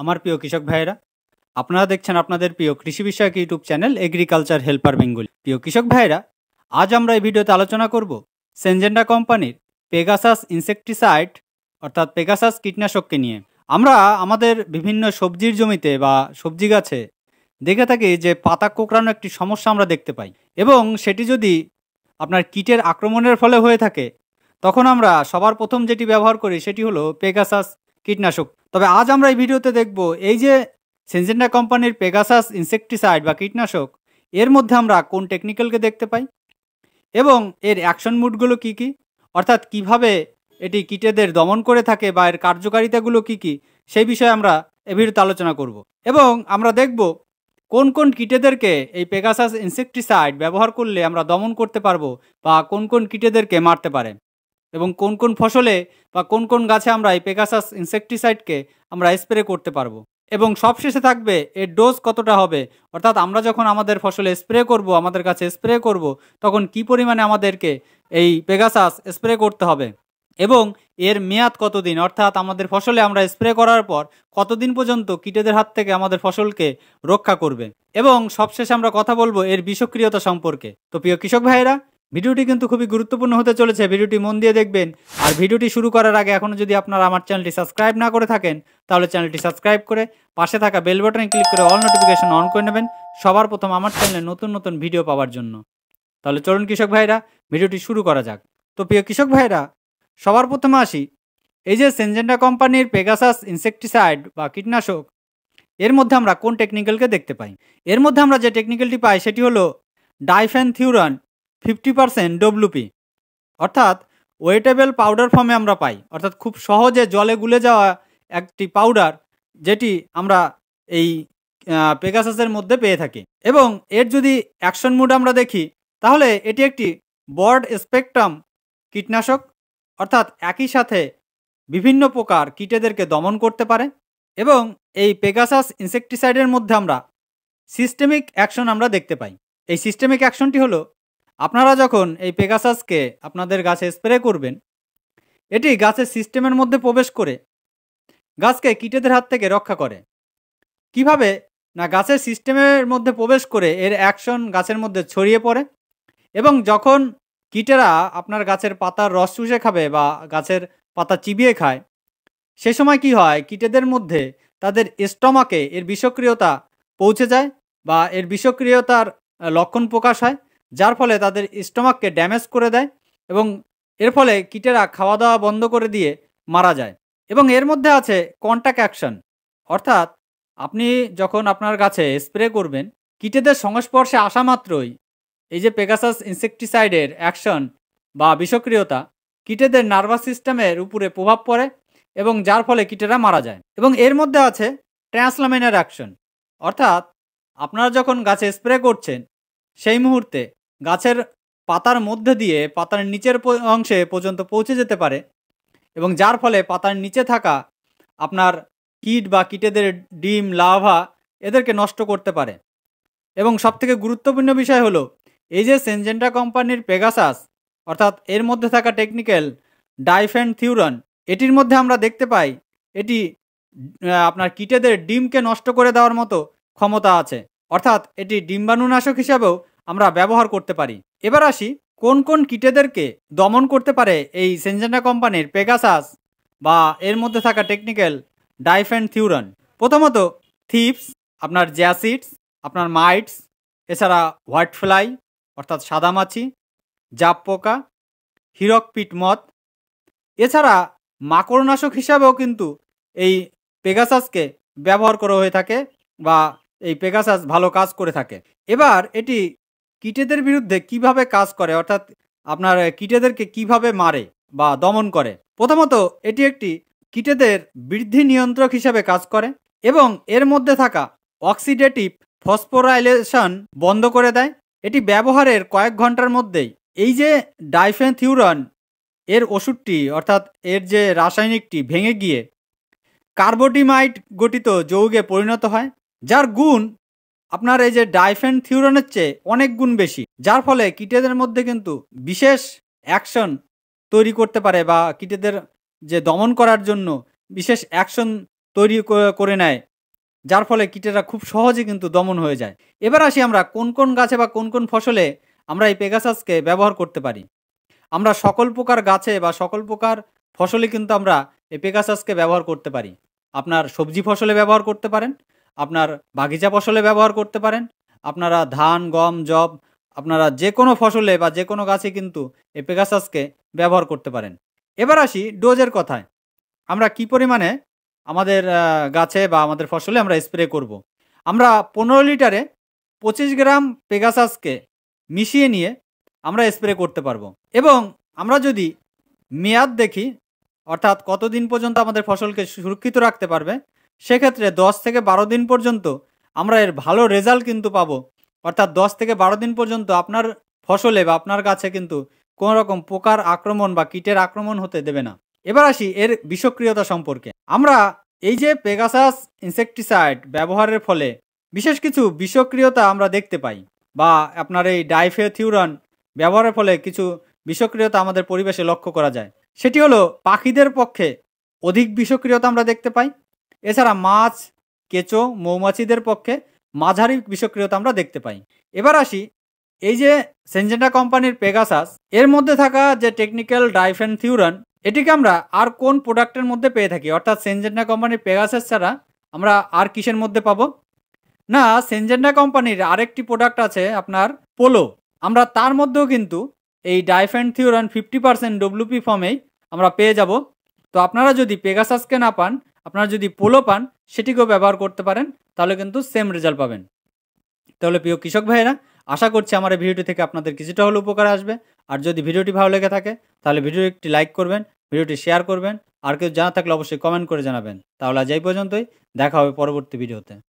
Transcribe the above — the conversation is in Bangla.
আমার প্রিয় কৃষক ভাইয়েরা আপনারা দেখছেন আপনাদের প্রিয় কৃষি বিষয়ক YouTube channel agriculture helper Bengali প্রিয় কৃষক ভাইয়েরা আজ আমরা এই ভিডিওতে আলোচনা করব সেনজেন্ডা কোম্পানির পেগাসাস ইনসেকটিসাইড অর্থাৎ পেগাসাস কীটনাশককে নিয়ে আমরা আমাদের বিভিন্ন সবজির জমিতে বা সবজি গাছে দেখে থাকি যে পাতা কোঁকড়ানো একটি সমস্যা আমরা দেখতে পাই এবং সেটি যদি আপনার কীটের আক্রমণের ফলে হয়ে থাকে তখন আমরা সবার প্রথম যেটি ব্যবহার করি সেটি হলো পেগাসাস কীটনাশক তবে আজ আমরা এই ভিডিওতে দেখব এই যে সেনজেন্ডা কোম্পানির পেগাসাস ইনসেকটিসাইড বা কীটনাশক এর মধ্যে আমরা কোন টেকনিক্যালকে দেখতে পাই এবং এর অ্যাকশন মুডগুলো কি কি অর্থাৎ কিভাবে এটি কীটেদের দমন করে থাকে বা এর কার্যকারিতাগুলো কি কি সেই বিষয়ে আমরা এ ভিডিওতে আলোচনা করব এবং আমরা দেখব কোন কোন কীটেদেরকে এই পেগাসাস ইনসেকটিসাইড ব্যবহার করলে আমরা দমন করতে পারবো বা কোন কোন কীটেদেরকে মারতে পারে এবং কোন কোন ফসলে বা কোন কোন গাছে আমরা এই পেগাসাস ইনসেকটিসাইডকে আমরা স্প্রে করতে পারবো এবং সবশেষে থাকবে এর ডোজ কতটা হবে অর্থাৎ আমরা যখন আমাদের ফসলে স্প্রে করব আমাদের কাছে স্প্রে করব তখন কি পরিমাণে আমাদেরকে এই পেগাসাস স্প্রে করতে হবে এবং এর মেয়াদ কতদিন অর্থাৎ আমাদের ফসলে আমরা স্প্রে করার পর কতদিন পর্যন্ত কীটেদের হাত থেকে আমাদের ফসলকে রক্ষা করবে এবং সবশেষে আমরা কথা বলবো এর বিষক্রিয়তা সম্পর্কে তো প্রিয় কৃষক ভাইয়েরা ভিডিওটি কিন্তু খুবই গুরুত্বপূর্ণ হতে চলেছে ভিডিওটি মন দিয়ে দেখবেন আর ভিডিওটি শুরু করার আগে এখনও যদি আপনারা আমার চ্যানেলটি সাবস্ক্রাইব না করে থাকেন তাহলে চ্যানেলটি সাবস্ক্রাইব করে পাশে থাকা বেল বাটনে ক্লিক করে অল নোটিফিকেশন অন করে নেবেন সবার প্রথম আমার চ্যানেলে নতুন নতুন ভিডিও পাওয়ার জন্য তাহলে চলুন কৃষক ভাইরা ভিডিওটি শুরু করা যাক তো প্রিয় কৃষক ভাইরা সবার প্রথমে আসি এই যে সেনজেন্ডা কোম্পানির পেগাসাস ইনসেকটিসাইড বা কীটনাশক এর মধ্যে আমরা কোন টেকনিক্যালকে দেখতে পাই এর মধ্যে আমরা যে টেকনিক্যালটি পাই সেটি হলো diafenthiuron fifty percent WP অর্থাৎ ওয়েটেবল পাউডার ফর্মে আমরা পাই অর্থাৎ খুব সহজে জলে গুলে যাওয়া একটি পাউডার যেটি আমরা এই পেগাসাসের মধ্যে পেয়ে থাকি এবং এর যদি অ্যাকশন মুড আমরা দেখি তাহলে এটি একটি বর্ড স্পেকট্রাম কীটনাশক অর্থাৎ একই সাথে বিভিন্ন প্রকার কীটেদেরকে দমন করতে পারে এবং এই পেগাসাস ইনসেকটিসাইডের মধ্যে আমরা সিস্টেমিক অ্যাকশন আমরা দেখতে পাই এই সিস্টেমিক অ্যাকশনটি হলো আপনারা যখন এই পেগাসাসকে আপনাদের গাছে স্প্রে করবেন এটি গাছের সিস্টেমের মধ্যে প্রবেশ করে গাছকে কীটেদের হাত থেকে রক্ষা করে কিভাবে না গাছের সিস্টেমের মধ্যে প্রবেশ করে এর অ্যাকশন গাছের মধ্যে ছড়িয়ে পড়ে এবং যখন কীটেরা আপনার গাছের পাতার রস চুষে খাবে বা গাছের পাতা চিবিয়ে খায় সে সময় কি হয় কীটেদের মধ্যে তাদের স্টমাকে এর বিষক্রিয়তা পৌঁছে যায় বা এর বিষক্রিয়তার লক্ষণ প্রকাশ হয় যার ফলে তাদের স্টমাককে ড্যামেজ করে দেয় এবং এর ফলে কীটেরা খাওয়া দাওয়া বন্ধ করে দিয়ে মারা যায় এবং এর মধ্যে আছে কন্ট্যাক্ট অ্যাকশন অর্থাৎ আপনি যখন আপনার গাছে স্প্রে করবেন কিটেদের সংস্পর্শে আসা মাত্রই এই যে পেগাসাস ইনসেকটিসাইডের অ্যাকশন বা বিষক্রিয়তা কীটেদের নার্ভাস সিস্টেমের উপরে প্রভাব পড়ে এবং যার ফলে কীটেরা মারা যায় এবং এর মধ্যে আছে ট্রান্সলামিনার অ্যাকশন অর্থাৎ আপনারা যখন গাছে স্প্রে করছেন সেই মুহূর্তে গাছের পাতার মধ্যে দিয়ে পাতার নিচের অংশে পর্যন্ত পৌঁছে যেতে পারে এবং যার ফলে পাতার নিচে থাকা আপনার কীট বা কীটেদের ডিম লাভা এদেরকে নষ্ট করতে পারে এবং সবথেকে গুরুত্বপূর্ণ বিষয় হলো এই যে সেনজেন্টা কোম্পানির পেগাসাস অর্থাৎ এর মধ্যে থাকা টেকনিক্যাল ডাইফেন্ড থিউরন এটির মধ্যে আমরা দেখতে পাই এটি আপনার কীটেদের ডিমকে নষ্ট করে দেওয়ার মতো ক্ষমতা আছে অর্থাৎ এটি ডিম্বাণুনাশক হিসাবেও আমরা ব্যবহার করতে পারি এবার আসি কোন কোন কীটেদেরকে দমন করতে পারে এই সেনজেন্ডা কোম্পানির পেগাসাস বা এর মধ্যে থাকা টেকনিক্যাল ডাইফ অ্যান্ড থিউরন প্রথমত থিপস আপনার জ্যাসিডস আপনার মাইটস এছাড়া হোয়াইট ফ্লাই অর্থাৎ সাদামাছি জাপ পোকা হিরক পিট মত এছাড়া মাকড়নাশক হিসাবেও কিন্তু এই পেগাসাসকে ব্যবহার করা হয়ে থাকে বা এই পেগাসাস ভালো কাজ করে থাকে এবার এটি কীটেদের বিরুদ্ধে কিভাবে কাজ করে অর্থাৎ আপনার কীটেদেরকে কিভাবে মারে বা দমন করে প্রথমত এটি একটি কীটেদের বৃদ্ধি নিয়ন্ত্রক হিসাবে কাজ করে এবং এর মধ্যে থাকা অক্সিডেটিভ ফসফোরাইলেশন বন্ধ করে দেয় এটি ব্যবহারের কয়েক ঘন্টার মধ্যেই এই যে ডাইফেনথিউরন এর ওষুধটি অর্থাৎ এর যে রাসায়নিকটি ভেঙে গিয়ে কার্বোডিমাইট গঠিত যৌগে পরিণত হয় যার গুণ আপনার এই যে ডাইফেন থিউরনের চেয়ে অনেক গুণ বেশি যার ফলে কীটেদের মধ্যে কিন্তু বিশেষ অ্যাকশন তৈরি করতে পারে বা কীটেদের যে দমন করার জন্য বিশেষ অ্যাকশন তৈরি করে নেয় যার ফলে কীটেরা খুব সহজে কিন্তু দমন হয়ে যায় এবার আসি আমরা কোন কোন গাছে বা কোন কোন ফসলে আমরা এই পেগাসাসকে ব্যবহার করতে পারি আমরা সকল প্রকার গাছে বা সকল প্রকার ফসলে কিন্তু আমরা এই পেগাসাসকে ব্যবহার করতে পারি আপনার সবজি ফসলে ব্যবহার করতে পারেন আপনার বাগিচা ফসলে ব্যবহার করতে পারেন আপনারা ধান গম জব আপনারা যে কোনো ফসলে বা যে কোনো গাছে কিন্তু এই পেগাসাসকে ব্যবহার করতে পারেন এবার আসি ডোজের কথায় আমরা কি পরিমাণে আমাদের গাছে বা আমাদের ফসলে আমরা স্প্রে করব। আমরা পনেরো লিটারে পঁচিশ গ্রাম পেগাসাসকে মিশিয়ে নিয়ে আমরা স্প্রে করতে পারবো এবং আমরা যদি মেয়াদ দেখি অর্থাৎ কতদিন পর্যন্ত আমাদের ফসলকে সুরক্ষিত রাখতে পারবে সেক্ষেত্রে দশ থেকে বারো দিন পর্যন্ত আমরা এর ভালো রেজাল্ট কিন্তু পাবো অর্থাৎ দশ থেকে বারো দিন পর্যন্ত আপনার ফসলে বা আপনার গাছে কিন্তু কোনো রকম পোকার আক্রমণ বা কীটের আক্রমণ হতে দেবে না এবার আসি এর বিষক্রিয়তা সম্পর্কে আমরা এই যে পেগাসাস ইনসেকটিসাইড ব্যবহারের ফলে বিশেষ কিছু বিষক্রিয়তা আমরা দেখতে পাই বা আপনার এই ডাইফেথিউরন ব্যবহারের ফলে কিছু বিষক্রিয়তা আমাদের পরিবেশে লক্ষ্য করা যায় সেটি হলো পাখিদের পক্ষে অধিক বিষক্রিয়তা আমরা দেখতে পাই এছাড়া মাছ কেঁচো মৌমাছিদের পক্ষে মাঝারি বিষক্রিয়তা আমরা দেখতে পাই এবার আসি এই যে সেনজেন্ডা কোম্পানির পেগাসাস এর মধ্যে থাকা যে টেকনিক্যাল ডাইফেন থিউরান এটিকে আমরা আর কোন প্রোডাক্টের মধ্যে পেয়ে থাকি অর্থাৎ সেনজেন্ডা কোম্পানির পেগাসাস ছাড়া আমরা আর কিসের মধ্যে পাবো না সেনজেন্ডা কোম্পানির আরেকটি প্রোডাক্ট আছে আপনার পোলো আমরা তার মধ্যেও কিন্তু এই diafenthiuron fifty percent WP ফর্মেই আমরা পেয়ে যাব তো আপনারা যদি পেগাসাসকে না পান আপনারা যদি পোলো পান সেটিকেও ব্যবহার করতে পারেন তাহলে কিন্তু সেম রেজাল্ট পাবেন তাহলে প্রিয় কৃষক ভাইয়েরা আশা করছি আমার এই ভিডিওটি থেকে আপনাদের কিছুটা হলে উপকার আসবে আর যদি ভিডিওটি ভালো লেগে থাকে তাহলে ভিডিও একটি লাইক করবেন ভিডিওটি শেয়ার করবেন আর কেউ জানা থাকলে অবশ্যই কমেন্ট করে জানাবেন তাহলে আজ এই পর্যন্তই দেখা হবে পরবর্তী ভিডিওতে